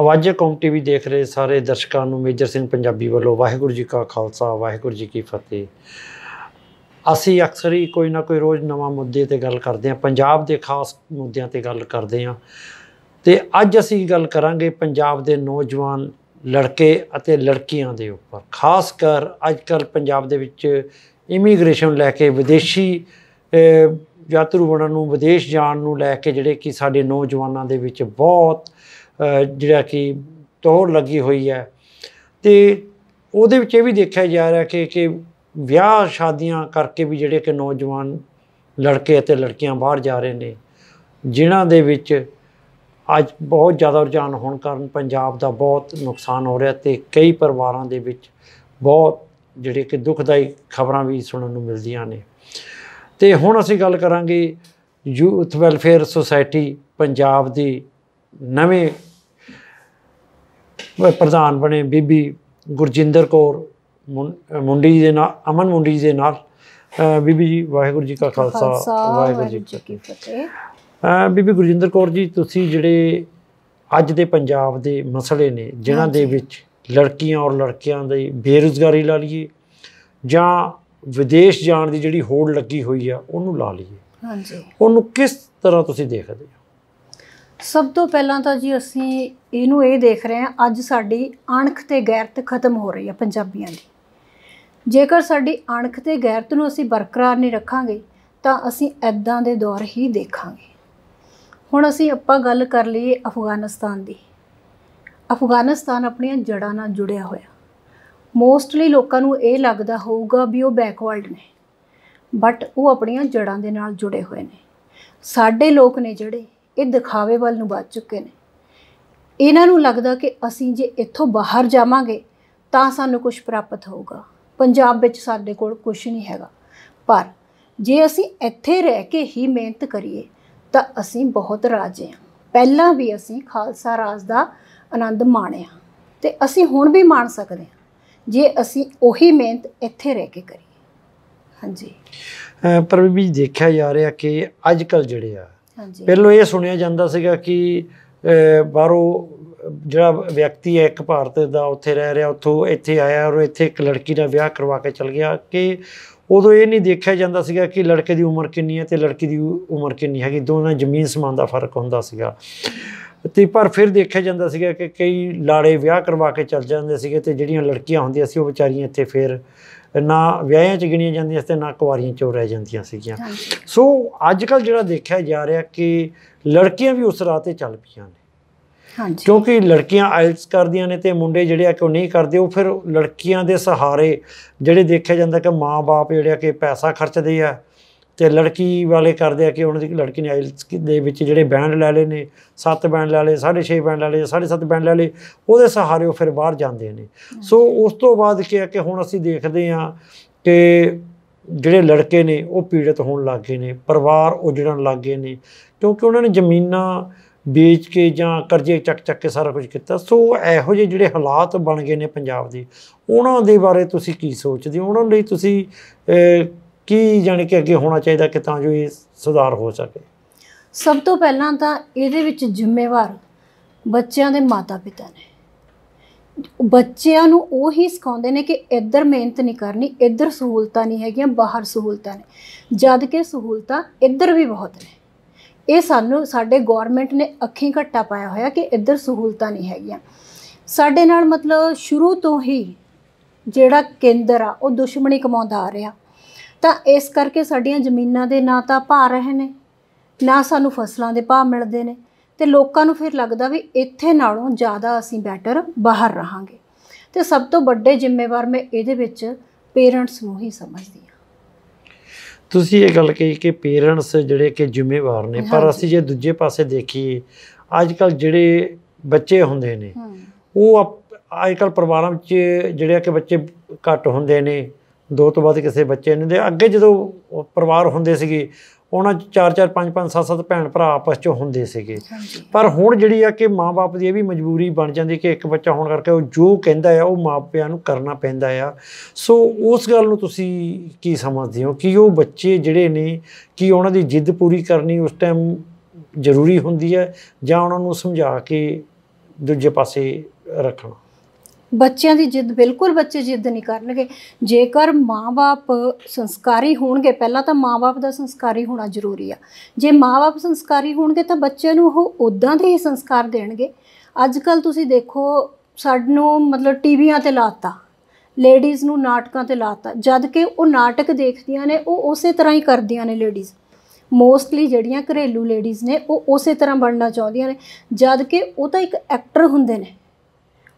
ਆਵਾਜ਼ੇ ਕੌਮ ਟੀਵੀ ਦੇਖ ਰਹੇ ਸਾਰੇ ਦਰਸ਼ਕਾਂ ਨੂੰ ਮੇਜਰ ਸਿੰਘ ਪੰਜਾਬੀ ਵੱਲੋਂ ਵਾਹਿਗੁਰੂ ਜੀ ਕਾ ਖਾਲਸਾ ਵਾਹਿਗੁਰੂ ਜੀ ਕੀ ਫਤਿਹ ਅਸੀਂ ਅਕਸਰ ਹੀ ਕੋਈ ਨਾ ਕੋਈ ਰੋਜ਼ ਨਵਾਂ ਮੁੱਦੇ ਤੇ ਗੱਲ ਕਰਦੇ ਆਂ ਪੰਜਾਬ ਦੇ ਖਾਸ ਮੁੱਦਿਆਂ ਤੇ ਗੱਲ ਕਰਦੇ ਆਂ ਤੇ ਅੱਜ ਅਸੀਂ ਗੱਲ ਕਰਾਂਗੇ ਪੰਜਾਬ ਦੇ ਨੌਜਵਾਨ ਲੜਕੇ ਅਤੇ ਲੜਕੀਆਂ ਦੇ ਉੱਪਰ ਖਾਸ ਕਰ ਅੱਜ ਕੱਲ ਪੰਜਾਬ ਦੇ ਵਿੱਚ ਇਮੀਗ੍ਰੇਸ਼ਨ ਲੈ ਕੇ ਵਿਦੇਸ਼ੀ ਯਾਤਰੂ ਬਣਨ ਨੂੰ ਵਿਦੇਸ਼ ਜਾਣ ਨੂੰ ਲੈ ਕੇ ਜਿਹੜੇ ਕਿ ਸਾਡੇ ਨੌਜਵਾਨਾਂ ਦੇ ਵਿੱਚ ਬਹੁਤ ਜਿਹੜਾ ਕਿ ਤੋੜ ਲੱਗੀ ਹੋਈ ਹੈ ਤੇ ਉਹਦੇ ਵਿੱਚ ਇਹ ਵੀ ਦੇਖਿਆ ਜਾ ਰਿਹਾ ਕਿ ਕਿ ਵਿਆਹ ਸ਼ਾਦੀਆਂ ਕਰਕੇ ਵੀ ਜਿਹੜੇ ਕਿ ਨੌਜਵਾਨ ਲੜਕੇ ਅਤੇ ਲੜਕੀਆਂ ਬਾਹਰ ਜਾ ਰਹੇ ਨੇ ਜਿਨ੍ਹਾਂ ਦੇ ਵਿੱਚ ਅੱਜ ਬਹੁਤ ਜ਼ਿਆਦਾ ਰੁਝਾਨ ਹੋਣ ਕਾਰਨ ਪੰਜਾਬ ਦਾ ਬਹੁਤ ਨੁਕਸਾਨ ਹੋ ਰਿਹਾ ਤੇ ਕਈ ਪਰਿਵਾਰਾਂ ਦੇ ਵਿੱਚ ਬਹੁਤ ਜਿਹੜੇ ਕਿ ਦੁਖਦਾਈ ਖਬਰਾਂ ਵੀ ਸੁਣਨ ਨੂੰ ਮਿਲਦੀਆਂ ਨੇ ਤੇ ਹੁਣ ਅਸੀਂ ਗੱਲ ਕਰਾਂਗੇ ਯੂਥ ਵੈਲਫੇਅਰ ਸੁਸਾਇਟੀ ਪੰਜਾਬ ਦੀ ਨਵੇਂ ਪ੍ਰਧਾਨ ਬਣੇ ਬੀਬੀ ਗੁਰਜਿੰਦਰ ਕੌਰ ਮੁੰਡੀ ਜੀ ਦੇ ਨਾਲ ਅਮਨ ਮੁੰਡੀ ਜੀ ਦੇ ਨਾਲ ਬੀਬੀ ਜੀ ਵਾਹਿਗੁਰੂ ਜੀ ਕਾ ਖਾਲਸਾ ਵਾਹਿਗੁਰੂ ਜੀ ਕੀ ਫਤਿਹ ਬੀਬੀ ਗੁਰਜਿੰਦਰ ਕੌਰ ਜੀ ਤੁਸੀਂ ਜਿਹੜੇ ਅੱਜ ਦੇ ਪੰਜਾਬ ਦੇ ਮਸਲੇ ਨੇ ਜਿਨ੍ਹਾਂ ਦੇ ਵਿੱਚ ਲੜਕੀਆਂ ਔਰ ਲੜਕਿਆਂ ਦੀ ਬੇਰੁਜ਼ਗਾਰੀ ਲਾ ਲਈਏ ਜਾਂ ਵਿਦੇਸ਼ ਜਾਣ ਦੀ ਜਿਹੜੀ ਹੋੜ ਲੱਗੀ ਹੋਈ ਆ ਉਹਨੂੰ ਲਾ ਲਈਏ ਹਾਂਜੀ ਉਹਨੂੰ ਕਿਸ ਤਰ੍ਹਾਂ ਤੁਸੀਂ ਦੇਖਦੇ ਹੋ ਸਭ ਤੋਂ ਪਹਿਲਾਂ ਤਾਂ ਜੀ ਅਸੀਂ ਇਹਨੂੰ ਇਹ ਦੇਖ ਰਹੇ ਹਾਂ ਅੱਜ ਸਾਡੀ ਅਣਖ ਤੇ ਗੈਰਤ ਖਤਮ ਹੋ ਰਹੀ ਹੈ ਪੰਜਾਬੀਆਂ ਦੀ ਜੇਕਰ ਸਾਡੀ ਅਣਖ ਤੇ ਗੈਰਤ ਨੂੰ ਅਸੀਂ ਬਰਕਰਾਰ ਨਹੀਂ ਰੱਖਾਂਗੇ ਤਾਂ ਅਸੀਂ ਐਦਾਂ ਦੇ ਦੌਰ ਹੀ ਦੇਖਾਂਗੇ ਹੁਣ ਅਸੀਂ ਆਪਾਂ ਗੱਲ ਕਰ ਲਈਏ ਅਫਗਾਨਿਸਤਾਨ ਦੀ ਅਫਗਾਨਿਸਤਾਨ ਆਪਣੀਆਂ ਜੜਾਂ ਨਾਲ ਜੁੜਿਆ ਹੋਇਆ ਮੋਸਟਲੀ ਲੋਕਾਂ ਨੂੰ ਇਹ ਲੱਗਦਾ ਹੋਊਗਾ ਵੀ ਉਹ ਬੈਕਵਰਡ ਨੇ ਬਟ ਉਹ ਆਪਣੀਆਂ ਜੜਾਂ ਦੇ ਨਾਲ ਜੁੜੇ ਹੋਏ ਨੇ ਸਾਡੇ ਲੋਕ ਨੇ ਜਿਹੜੇ ਇਹ ਦਿਖਾਵੇ ਵੱਲ ਨੂੰ ਵੱਧ ਚੁੱਕੇ ਨੇ ਇਹਨਾਂ ਨੂੰ ਲੱਗਦਾ ਕਿ ਅਸੀਂ ਜੇ ਇੱਥੋਂ ਬਾਹਰ ਜਾਵਾਂਗੇ ਤਾਂ ਸਾਨੂੰ ਕੁਝ ਪ੍ਰਾਪਤ ਹੋਊਗਾ ਪੰਜਾਬ ਵਿੱਚ ਸਾਡੇ ਕੋਲ ਕੁਝ ਨਹੀਂ ਹੈਗਾ ਪਰ ਜੇ ਅਸੀਂ ਇੱਥੇ ਰਹਿ ਕੇ ਹੀ ਮਿਹਨਤ ਕਰੀਏ ਤਾਂ ਅਸੀਂ ਬਹੁਤ ਰਾਜੇ ਹਾਂ ਪਹਿਲਾਂ ਵੀ ਅਸੀਂ ਖਾਲਸਾ ਰਾਜ ਦਾ ਆਨੰਦ ਮਾਣਿਆ ਤੇ ਅਸੀਂ ਹੁਣ ਵੀ ਮਾਣ ਸਕਦੇ ਹਾਂ ਜੇ ਅਸੀਂ ਉਹੀ ਮਿਹਨਤ ਇੱਥੇ ਰਹਿ ਕੇ ਕਰੀਏ ਹਾਂਜੀ ਪਰ ਵੀ ਦੇਖਿਆ ਜਾ ਰਿਹਾ ਕਿ ਅੱਜ ਕੱਲ ਜਿਹੜੇ ਆ ਹਾਂਜੀ ਪਹਿਲਾਂ ਇਹ ਸੁਣਿਆ ਜਾਂਦਾ ਸੀਗਾ ਕਿ ਬਾਹਰੋਂ ਜਿਹੜਾ ਵਿਅਕਤੀ ਹੈ ਇੱਕ ਭਾਰਤ ਦਾ ਉੱਥੇ ਰਹਿ ਰਿਹਾ ਉੱਥੋਂ ਇੱਥੇ ਆਇਆ ਔਰ ਇੱਥੇ ਇੱਕ ਲੜਕੀ ਦਾ ਵਿਆਹ ਕਰਵਾ ਕੇ ਚਲ ਗਿਆ ਕਿ ਉਦੋਂ ਇਹ ਨਹੀਂ ਦੇਖਿਆ ਜਾਂਦਾ ਸੀਗਾ ਕਿ ਲੜਕੇ ਦੀ ਉਮਰ ਕਿੰਨੀ ਹੈ ਤੇ ਲੜਕੀ ਦੀ ਉਮਰ ਕਿੰਨੀ ਹੈਗੀ ਦੋਨਾਂ ਜ਼ਮੀਨ ਸਮਾਨ ਦਾ ਫਰਕ ਹੁੰਦਾ ਸੀਗਾ ਤੇ ਪਰ ਫਿਰ ਦੇਖਿਆ ਜਾਂਦਾ ਸੀਗਾ ਕਿ ਕਈ ਲਾੜੇ ਵਿਆਹ ਕਰਵਾ ਕੇ ਚਲ ਜਾਂਦੇ ਸੀਗੇ ਤੇ ਜਿਹੜੀਆਂ ਲੜਕੀਆਂ ਹੁੰਦੀਆਂ ਸੀ ਉਹ ਵਿਚਾਰੀਆਂ ਇੱਥੇ ਫਿਰ ਨਾ ਵਿਆਹਾਂ 'ਚ ਗਿਣੀਆਂ ਜਾਂਦੀਆਂ ਸੀ ਤੇ ਨਾ ਕੁਵਾਰੀਆਂ 'ਚ ਰਹਿ ਜਾਂਦੀਆਂ ਸੀਗੀਆਂ ਸੋ ਅੱਜ ਕੱਲ ਜਿਹੜਾ ਦੇਖਿਆ ਜਾ ਰਿਹਾ ਕਿ ਲੜਕੀਆਂ ਵੀ ਉਸ ਰਾਹ ਤੇ ਚੱਲ ਪਈਆਂ ਨੇ ਹਾਂਜੀ ਕਿਉਂਕਿ ਲੜਕੀਆਂ ਆਇਲਸ ਕਰਦੀਆਂ ਨੇ ਤੇ ਮੁੰਡੇ ਜਿਹੜੇ ਆ ਕਿ ਉਹ ਨਹੀਂ ਕਰਦੇ ਉਹ ਫਿਰ ਲੜਕੀਆਂ ਦੇ ਸਹਾਰੇ ਜਿਹੜੇ ਦੇਖਿਆ ਜਾਂਦਾ ਕਿ ਮਾਪੇ ਜਿਹੜੇ ਆ ਕਿ ਪੈਸਾ ਖਰਚਦੇ ਆ ਤੇ ਲੜਕੀ ਵਾਲੇ ਕਰਦੇ ਆ ਕਿ ਉਹਨਾਂ ਦੀ ਲੜਕੀ ਨੇ ਆਇਲਸ ਦੇ ਵਿੱਚ ਜਿਹੜੇ ਬੈਂਡ ਲੈ ਲਏ ਨੇ ਸੱਤ ਬੈਂਡ ਲੈ ਲਏ 6.5 ਬੈਂਡ ਲੈ ਲਏ 7.5 ਬੈਂਡ ਲੈ ਲਏ ਉਹਦੇ ਸਹਾਰੇ ਉਹ ਫਿਰ ਬਾਹਰ ਜਾਂਦੇ ਨੇ ਸੋ ਉਸ ਤੋਂ ਬਾਅਦ ਕਿਹਾ ਕਿ ਹੁਣ ਅਸੀਂ ਦੇਖਦੇ ਆ ਕਿ ਜਿਹੜੇ ਲੜਕੇ ਨੇ ਉਹ ਪੀੜਤ ਹੋਣ ਲੱਗ ਗਏ ਨੇ ਪਰਿਵਾਰ ਉਜੜਨ ਲੱਗ ਗਏ ਨੇ ਕਿਉਂਕਿ ਉਹਨਾਂ ਨੇ ਜ਼ਮੀਨਾਂ ਵੇਚ ਕੇ ਜਾਂ ਕਰਜ਼ੇ ਚੱਕ ਚੱਕ ਕੇ ਸਾਰਾ ਕੁਝ ਕੀਤਾ ਸੋ ਇਹੋ ਜਿਹੇ ਜਿਹੜੇ ਹਾਲਾਤ ਬਣ ਗਏ ਨੇ ਪੰਜਾਬ ਦੇ ਉਹਨਾਂ ਦੇ ਬਾਰੇ ਤੁਸੀਂ ਕੀ ਸੋਚਦੇ ਹੋ ਉਹਨਾਂ ਲਈ ਤੁਸੀਂ ਕੀ ਜਾਣੀ ਕਿ ਅੱਗੇ ਹੋਣਾ ਚਾਹੀਦਾ ਕਿ ਤਾਂ ਜੋ ਇਹ ਸੁਧਾਰ ਹੋ ਸਕੇ ਸਭ ਤੋਂ ਪਹਿਲਾਂ ਤਾਂ ਇਹਦੇ ਵਿੱਚ ਜ਼ਿੰਮੇਵਾਰ ਬੱਚਿਆਂ ਦੇ ਮਾਤਾ-ਪਿਤਾ ਨੇ ਬੱਚਿਆਂ ਨੂੰ ਉਹ ਹੀ ਸਿਖਾਉਂਦੇ ਨੇ ਕਿ ਇੱਧਰ ਮਿਹਨਤ ਨਹੀਂ ਕਰਨੀ ਇੱਧਰ ਸਹੂਲਤਾਂ ਨਹੀਂ ਹੈਗੀਆਂ ਬਾਹਰ ਸਹੂਲਤਾਂ ਨੇ ਜਦ ਕਿ ਸਹੂਲਤਾਂ ਇੱਧਰ ਵੀ ਬਹੁਤ ਨੇ ਇਹ ਸਾਨੂੰ ਸਾਡੇ ਗਵਰਨਮੈਂਟ ਨੇ ਅੱਖੀਂ ਘੱਟਾ ਪਾਇਆ ਹੋਇਆ ਕਿ ਇੱਧਰ ਸਹੂਲਤਾਂ ਨਹੀਂ ਹੈਗੀਆਂ ਸਾਡੇ ਨਾਲ ਮਤਲਬ ਸ਼ੁਰੂ ਤੋਂ ਹੀ ਜਿਹੜਾ ਕੇਂਦਰ ਆ ਉਹ ਦੁਸ਼ਮਣੀ ਕਮਾਉਂਦਾ ਆ ਰਿਹਾ ਤਾਂ ਇਸ ਕਰਕੇ ਸਾਡੀਆਂ ਜ਼ਮੀਨਾਂ ਦੇ ਨਾ ਤਾਂ ਭਾਅ ਰਹੇ ਨੇ ਨਾ ਸਾਨੂੰ ਫਸਲਾਂ ਦੇ ਭਾਅ ਮਿਲਦੇ ਨੇ ਤੇ ਲੋਕਾਂ ਨੂੰ ਫਿਰ ਲੱਗਦਾ ਵੀ ਇੱਥੇ ਨਾਲੋਂ ਜ਼ਿਆਦਾ ਅਸੀਂ ਬੈਟਰ ਬਾਹਰ ਰਹਾਂਗੇ ਤੇ ਸਭ ਤੋਂ ਵੱਡੇ ਜ਼ਿੰਮੇਵਾਰ ਮੈਂ ਇਹਦੇ ਵਿੱਚ ਪੇਰੈਂਟਸ ਨੂੰ ਹੀ ਸਮਝਦੀ ਹਾਂ ਤੁਸੀਂ ਇਹ ਗੱਲ ਕਹੀ ਕਿ ਪੇਰੈਂਟਸ ਜਿਹੜੇ ਕਿ ਜ਼ਿੰਮੇਵਾਰ ਨੇ ਪਰ ਅਸੀਂ ਜੇ ਦੂਜੇ ਪਾਸੇ ਦੇਖੀਏ ਅੱਜ ਕੱਲ ਜਿਹੜੇ ਬੱਚੇ ਹੁੰਦੇ ਨੇ ਉਹ ਅੱਜ ਕੱਲ ਪਰਿਵਾਰਾਂ ਵਿੱਚ ਜਿਹੜੇ ਕਿ ਬੱਚੇ ਘੱਟ ਹੁੰਦੇ ਨੇ ਦੋ ਤੋਂ ਬਾਅਦ ਕਿਸੇ ਬੱਚੇ ਨਹੀਂ ਦੇ ਅੱਗੇ ਜਦੋਂ ਪਰਿਵਾਰ ਹੁੰਦੇ ਸੀਗੇ ਉਹਨਾਂ ਚ 4 4 5 5 7 7 ਭੈਣ ਭਰਾ ਆਪਸ ਚ ਹੁੰਦੇ ਸੀਗੇ ਪਰ ਹੁਣ ਜਿਹੜੀ ਆ ਕਿ ਮਾਪੇ ਦੀ ਇਹ ਵੀ ਮਜਬੂਰੀ ਬਣ ਜਾਂਦੀ ਕਿ ਇੱਕ ਬੱਚਾ ਹੋਣ ਕਰਕੇ ਉਹ ਜੋ ਕਹਿੰਦਾ ਆ ਉਹ ਮਾਪਿਆਂ ਨੂੰ ਕਰਨਾ ਪੈਂਦਾ ਆ ਸੋ ਉਸ ਗੱਲ ਨੂੰ ਤੁਸੀਂ ਕੀ ਸਮਝਦੇ ਹੋ ਕਿ ਉਹ ਬੱਚੇ ਜਿਹੜੇ ਨੇ ਕਿ ਉਹਨਾਂ ਦੀ ਜਿੱਦ ਪੂਰੀ ਕਰਨੀ ਉਸ ਟਾਈਮ ਜ਼ਰੂਰੀ ਹੁੰਦੀ ਹੈ ਜਾਂ ਉਹਨਾਂ ਨੂੰ ਸਮਝਾ ਕੇ ਦੂਜੇ ਪਾਸੇ ਰੱਖਣਾ ਬੱਚਿਆਂ ਦੀ ਜਿੱਦ ਬਿਲਕੁਲ ਬੱਚੇ ਜਿੱਦ ਨਹੀਂ ਕਰਨਗੇ ਜੇਕਰ ਮਾਪੇ ਸੰਸਕਾਰੀ ਹੋਣਗੇ ਪਹਿਲਾਂ ਤਾਂ ਮਾਪੇ ਦਾ ਸੰਸਕਾਰੀ ਹੋਣਾ ਜ਼ਰੂਰੀ ਆ ਜੇ ਮਾਪੇ ਸੰਸਕਾਰੀ ਹੋਣਗੇ ਤਾਂ ਬੱਚਿਆਂ ਨੂੰ ਉਹ ਉਦਾਂ ਦੇ ਹੀ ਸੰਸਕਾਰ ਦੇਣਗੇ ਅੱਜ ਕੱਲ ਤੁਸੀਂ ਦੇਖੋ ਸਾਨੂੰ ਮਤਲਬ ਟੀਵੀਆਂ ਤੇ ਲਾਤਾ ਲੇਡੀਜ਼ ਨੂੰ ਨਾਟਕਾਂ ਤੇ ਲਾਤਾ ਜਦ ਕਿ ਉਹ ਨਾਟਕ ਦੇਖਦੀਆਂ ਨੇ ਉਹ ਉਸੇ ਤਰ੍ਹਾਂ ਹੀ ਕਰਦੀਆਂ ਨੇ ਲੇਡੀਜ਼ ਮੋਸਟਲੀ ਜਿਹੜੀਆਂ ਘਰੇਲੂ ਲੇਡੀਜ਼ ਨੇ ਉਹ ਉਸੇ ਤਰ੍ਹਾਂ ਬਣਨਾ ਚਾਹੁੰਦੀਆਂ ਨੇ ਜਦ ਕਿ ਉਹ ਤਾਂ ਇੱਕ ਐਕਟਰ ਹੁੰਦੇ ਨੇ